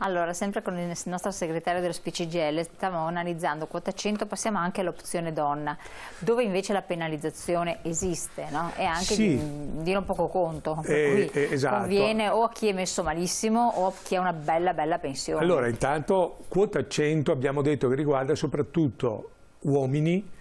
Allora, sempre con il nostro segretario dello SPCGL stavamo analizzando quota 100, passiamo anche all'opzione donna, dove invece la penalizzazione esiste no? e anche sì. di, di, non poco conto, eh, eh, esatto. conviene o a chi è messo malissimo o a chi ha una bella bella pensione. Allora, intanto quota 100 abbiamo detto che riguarda soprattutto uomini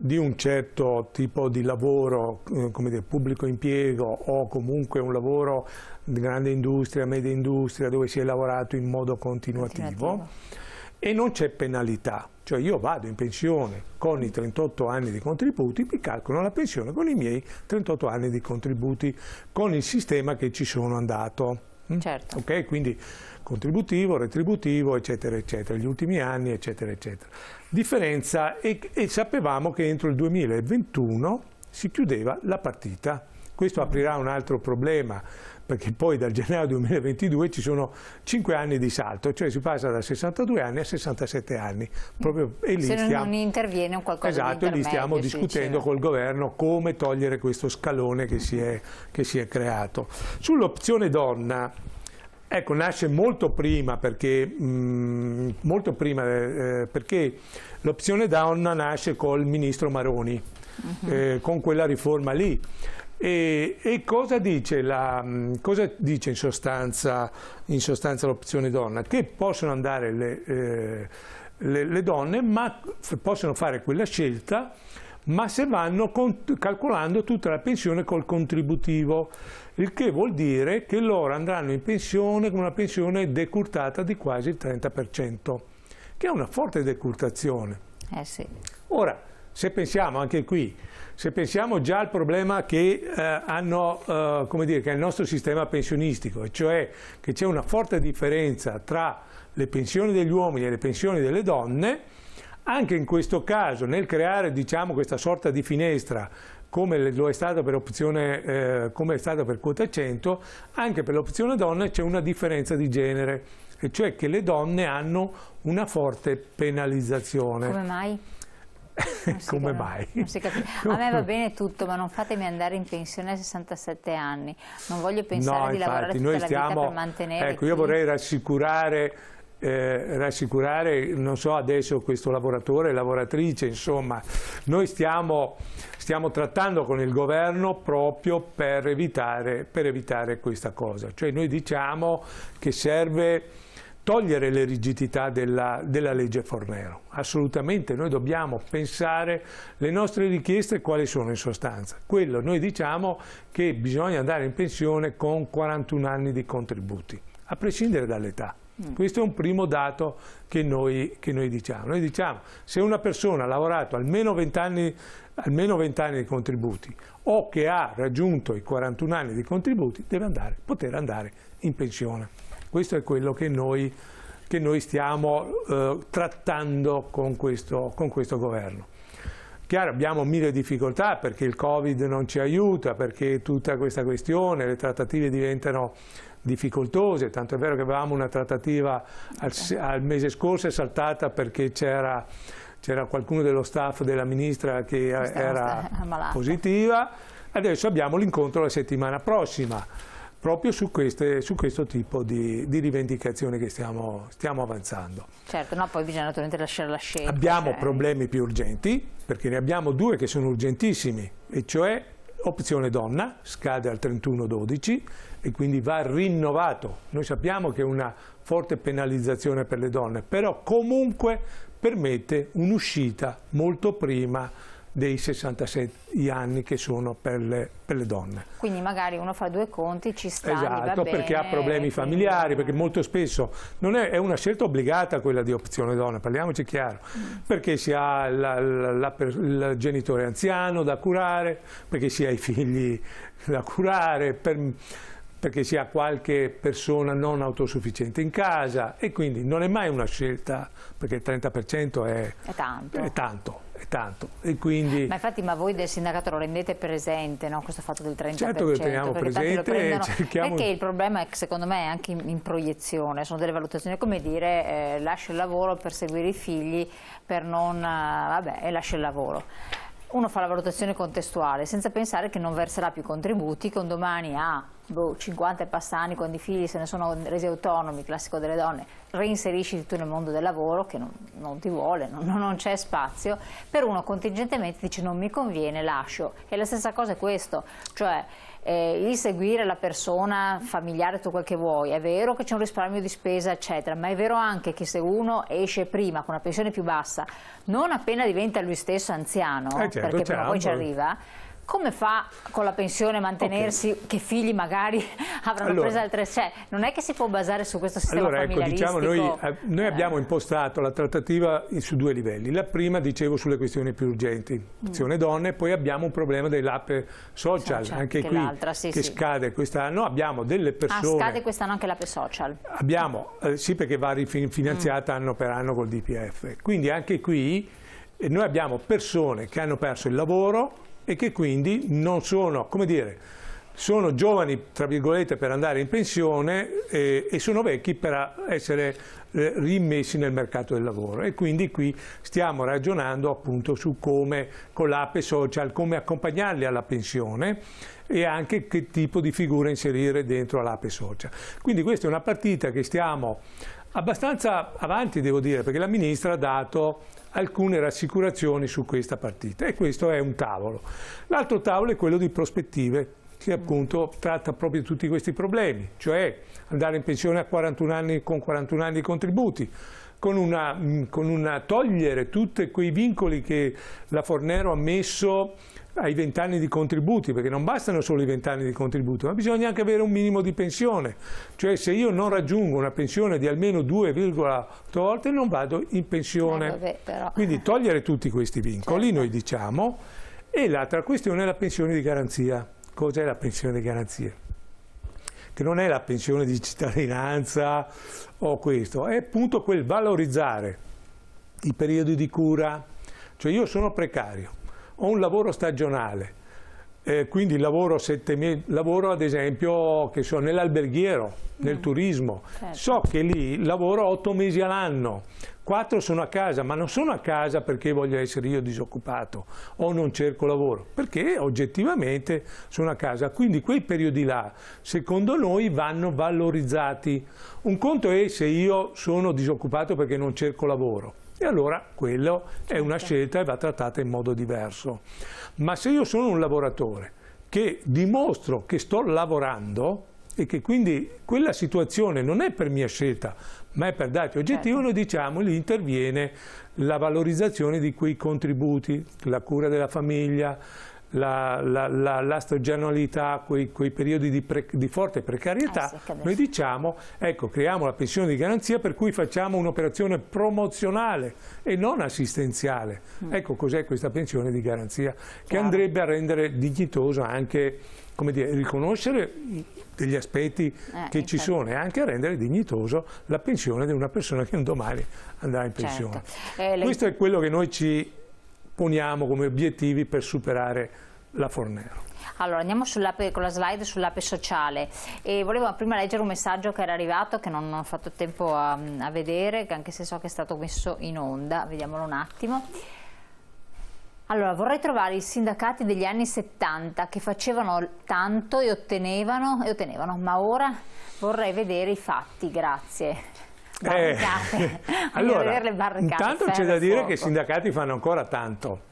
di un certo tipo di lavoro, eh, come dire, pubblico impiego o comunque un lavoro di grande industria, media industria, dove si è lavorato in modo continuativo, continuativo. e non c'è penalità. Cioè io vado in pensione con i 38 anni di contributi, mi calcolo la pensione con i miei 38 anni di contributi, con il sistema che ci sono andato. Mm? Certo. Okay? Quindi contributivo, retributivo, eccetera, eccetera, gli ultimi anni, eccetera, eccetera. Differenza e, e sapevamo che entro il 2021 si chiudeva la partita. Questo aprirà un altro problema perché poi dal gennaio 2022 ci sono 5 anni di salto, cioè si passa da 62 anni a 67 anni. Proprio, mm. e lì Se stiamo, non interviene un qualcosa Esatto, e lì stiamo discutendo certo. col governo come togliere questo scalone che si è, che si è creato. Sull'opzione donna, Ecco, nasce molto prima perché, mh, mm, molto prima, eh, eh, perché l'opzione donna nasce col ministro Maroni, uh mhm. -huh. eh, con quella riforma lì. E, e cosa, dice la, mm, cosa, dice in sostanza, sostanza l'opzione donna? Che possono andare le, eh, le, le donne, ma possono fare quella scelta ma se vanno calcolando tutta la pensione col contributivo, il che vuol dire che loro andranno in pensione con una pensione decurtata di quasi il 30%, che è una forte decurtazione. Eh sì. Ora, se pensiamo anche qui, se pensiamo già al problema che, eh, hanno, eh, come dire, che è il nostro sistema pensionistico, e cioè che c'è una forte differenza tra le pensioni degli uomini e le pensioni delle donne, anche in questo caso, nel creare diciamo, questa sorta di finestra come lo è stata per, opzione, eh, come è stata per quota 100, anche per l'opzione donna c'è una differenza di genere, e cioè che le donne hanno una forte penalizzazione. Come mai? come mai? A me va bene tutto, ma non fatemi andare in pensione a 67 anni. Non voglio pensare no, di infatti, lavorare tutta la stiamo, vita per mantenere. Ecco, qui. io vorrei rassicurare eh, rassicurare, non so adesso questo lavoratore lavoratrice, insomma, noi stiamo, stiamo, trattando con il governo proprio per evitare, per evitare questa cosa, cioè noi diciamo che serve togliere le rigidità della, della, legge Fornero, assolutamente, noi dobbiamo pensare le nostre richieste quali sono in sostanza. Quello noi diciamo che bisogna andare in pensione con 41 anni di contributi, a prescindere dall'età. Mm. Questo è un primo dato che noi, che noi, diciamo. Noi diciamo se una persona ha lavorato almeno 20, anni, almeno 20 anni di contributi o che ha raggiunto i 41 anni di contributi deve andare, poter andare in pensione. Questo è quello che noi, che noi stiamo eh, trattando con questo, con questo governo. Chiaro, abbiamo mille difficoltà perché il Covid non ci aiuta, perché tutta questa questione, le trattative diventano difficoltose, tanto è vero che avevamo una trattativa al, al mese scorso è saltata perché c'era qualcuno dello staff della ministra che era positiva, adesso abbiamo l'incontro la settimana prossima proprio su, queste, su, questo tipo di, di rivendicazioni che stiamo, stiamo, avanzando. Certo, no, poi bisogna naturalmente lasciare la scelta. Abbiamo cioè... problemi più urgenti, perché ne abbiamo due che sono urgentissimi, e cioè opzione donna, scade al 31-12 e quindi va rinnovato. Noi sappiamo che è una forte penalizzazione per le donne, però comunque permette un'uscita molto prima dei 66 anni che sono per le, per le donne. Quindi magari uno fa due conti, ci sta, Esatto, perché bene, ha problemi familiari, perché molto spesso è, è, una scelta obbligata quella di opzione donna, parliamoci chiaro, mm. perché si ha la, la, la, il genitore anziano da curare, perché si ha i figli da curare, per, perché si ha qualche persona non autosufficiente in casa e quindi non è mai una scelta perché il 30% è, è, tanto. è tanto tanto. Quindi... Ma infatti ma voi del sindacato lo rendete presente, no? questo fatto del 30%? Certo che lo teniamo presente prendono... cerchiamo... Perché il problema è che secondo me è anche in, in proiezione, sono delle valutazioni come dire eh, lascio il lavoro per seguire i figli, per non... Eh, vabbè, e lascio il lavoro uno fa la valutazione contestuale senza pensare che non verserà più contributi con domani ha boh, 50 e passani anni, quando i figli se ne sono resi autonomi, classico delle donne, reinserisci tu nel mondo del lavoro che non, non ti vuole, non, non c'è spazio, per uno contingentemente dice non mi conviene, lascio. E la stessa cosa è questo, cioè eh, il seguire la persona familiare, tutto quel che vuoi, è vero che c'è un risparmio di spesa eccetera, ma è vero anche che se uno esce prima con una pensione più bassa, non appena diventa lui stesso anziano, eh certo, perché prima o poi ci certo. arriva, come fa con la pensione a mantenersi okay. che figli magari avranno allora, preso altre? Cioè, non è che si può basare su questo sistema allora, ecco, diciamo, noi, eh, noi eh. abbiamo impostato la trattativa su due livelli. La prima, dicevo, sulle questioni più urgenti, azione mm. donne, poi abbiamo un problema delle social, social anche qui, sì, che sì. scade quest'anno. Abbiamo delle ah, persone... Ah, scade quest'anno anche l'app social? Abbiamo, eh, sì, perché va rifinanziata mm. anno per anno col DPF. Quindi anche qui... Eh, noi abbiamo persone che hanno perso il lavoro, e che quindi non sono, come dire, sono giovani, tra virgolette, per andare in pensione eh, e sono vecchi per essere eh, rimessi nel mercato del lavoro e quindi qui stiamo ragionando appunto su come con l'ape social, come accompagnarli alla pensione e anche che tipo di figura inserire dentro all'ape social. Quindi questa è una partita che stiamo abbastanza avanti devo dire perché la ministra ha dato alcune rassicurazioni su questa partita e questo è un tavolo. L'altro tavolo è quello di prospettive che appunto tratta proprio tutti questi problemi, cioè andare in pensione a 41 anni con 41 anni di contributi, con una, con una togliere tutti quei vincoli che la Fornero ha messo ai vent'anni di contributi, perché non bastano solo i vent'anni di contributi, ma bisogna anche avere un minimo di pensione. Cioè se io non raggiungo una pensione di almeno 2,8 volte non vado in pensione. Eh, vabbè, Quindi togliere tutti questi vincoli, certo. noi diciamo, e l'altra questione è la pensione di garanzia. Cos'è la pensione di garanzia? che non è la pensione di cittadinanza o questo, è appunto quel valorizzare i periodi di cura. Cioè io sono precario, ho un lavoro stagionale, eh, quindi lavoro, sette mesi, lavoro, ad esempio so, nell'alberghiero, nel mm. turismo, certo. so che lì lavoro otto mesi all'anno, quattro sono a casa, ma non sono a casa perché voglio essere io disoccupato o non cerco lavoro, perché oggettivamente sono a casa. Quindi quei periodi là, secondo noi, vanno valorizzati. Un conto è se io sono disoccupato perché non cerco lavoro, e allora quella è una certo. scelta e va trattata in modo diverso. Ma se io sono un lavoratore che dimostro che sto lavorando e che quindi quella situazione non è per mia scelta, ma è per dati oggettivi, certo. lo diciamo, lì interviene la valorizzazione di quei contributi, la cura della famiglia, la, la, la, la stagionalità, quei, quei periodi di, pre, di, forte precarietà, eh sì, noi diciamo, ecco, creiamo la pensione di garanzia per cui facciamo un'operazione promozionale e non assistenziale. Mm. Ecco cos'è questa pensione di garanzia, Chiaro. che andrebbe a rendere dignitoso anche, come dire, riconoscere degli aspetti eh, che infatti. ci sono e anche a rendere dignitoso la pensione di una persona che un domani andrà in certo. pensione. Certo. Eh, lei... Questo è quello che noi ci poniamo come obiettivi per superare la Fornero. Allora andiamo con la slide sull'ape sociale e volevo prima leggere un messaggio che era arrivato che non ho fatto tempo a, a vedere anche se so che è stato messo in onda, vediamolo un attimo. Allora, vorrei trovare i sindacati degli anni 70 che facevano tanto e ottenevano, e ottenevano, ma ora vorrei vedere i fatti, grazie. Eh, allora, intanto c'è da dire che i sindacati fanno ancora tanto.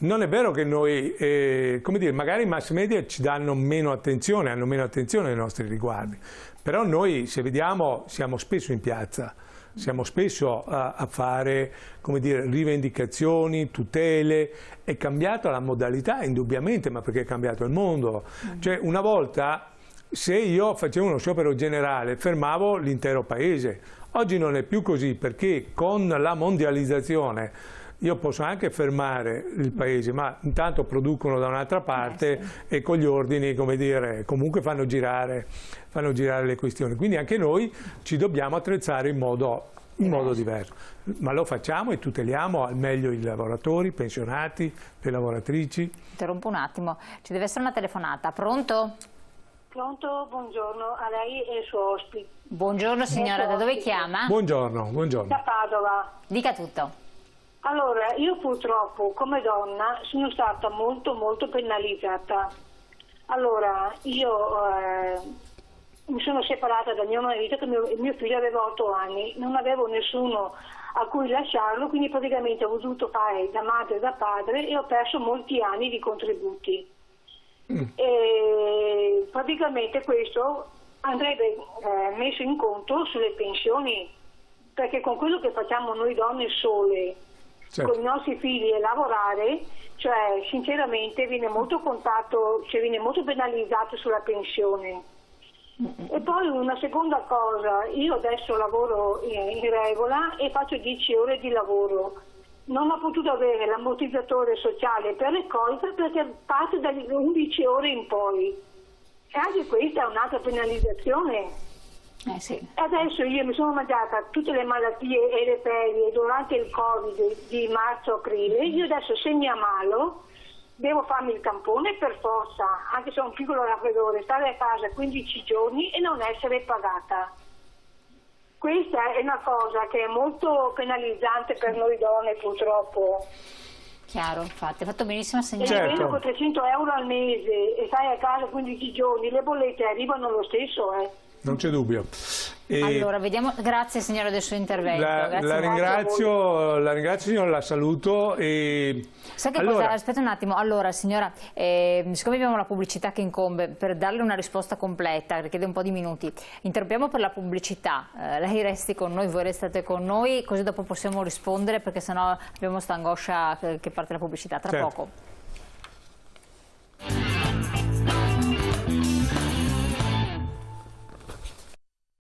Non è vero che noi, eh, come dire, magari i mass media ci danno meno attenzione, hanno meno attenzione ai nostri riguardi, però noi, se vediamo, siamo spesso in piazza, siamo spesso a, a fare, come dire, rivendicazioni, tutele, è cambiata la modalità indubbiamente, ma perché è cambiato il mondo. Mm. Cioè, una volta, se io facevo uno sciopero generale, fermavo l'intero paese, Oggi non è più così perché con la mondializzazione io posso anche fermare il paese, ma intanto producono da un'altra parte eh sì. e con gli ordini, come dire, comunque fanno girare, fanno girare le questioni. Quindi anche noi ci dobbiamo attrezzare in modo in modo diverso, ma lo facciamo e tuteliamo al meglio i lavoratori, i pensionati, le lavoratrici. Interrompo un attimo, ci deve essere una telefonata, pronto? Pronto, buongiorno a lei e al suo ospite. Buongiorno ecco, signora, da dove chiama? Buongiorno, buongiorno. Da Padova. Dica tutto. Allora, io purtroppo come donna sono stata molto molto penalizzata. Allora, io eh, mi sono separata dal mio marito che mio, mio figlio aveva 8 anni, non avevo nessuno a cui lasciarlo, quindi praticamente ho dovuto fare da madre e da padre e ho perso molti anni di contributi. Mm. E praticamente questo andrebbe eh, messo in conto sulle pensioni, perché con quello che facciamo noi donne sole, certo. con i nostri figli e lavorare, cioè sinceramente viene molto contato, cioè viene molto penalizzato sulla pensione. E poi una seconda cosa, io adesso lavoro in regola e faccio 10 ore di lavoro, non ho potuto avere l'ammortizzatore sociale per le cose perché parte dalle 11 ore in poi. E anche questa è un'altra penalizzazione. Eh sì. Adesso io mi sono mangiata tutte le malattie e le ferie durante il Covid di marzo-aprile, io adesso se mi ammalo devo farmi il tampone per forza, anche se ho un piccolo raffreddore, stare a casa 15 giorni e non essere pagata. Questa è una cosa che è molto penalizzante per noi donne purtroppo. Chiaro, infatti, hai fatto benissimo a segnalare. Certo. con 300 euro al mese e stai a casa 15 giorni, le bollette arrivano lo stesso. Eh. Non c'è dubbio. E allora, vediamo. Grazie signora del suo intervento. La, la ringrazio, la ringrazio signora, la saluto. E... Sai che allora... cosa? Aspetta un attimo. Allora signora, eh, siccome abbiamo la pubblicità che incombe, per darle una risposta completa, richiede un po' di minuti, interrompiamo per la pubblicità. Eh, lei resti con noi, voi restate con noi, così dopo possiamo rispondere perché sennò abbiamo sta angoscia che, parte la pubblicità. Tra certo. poco.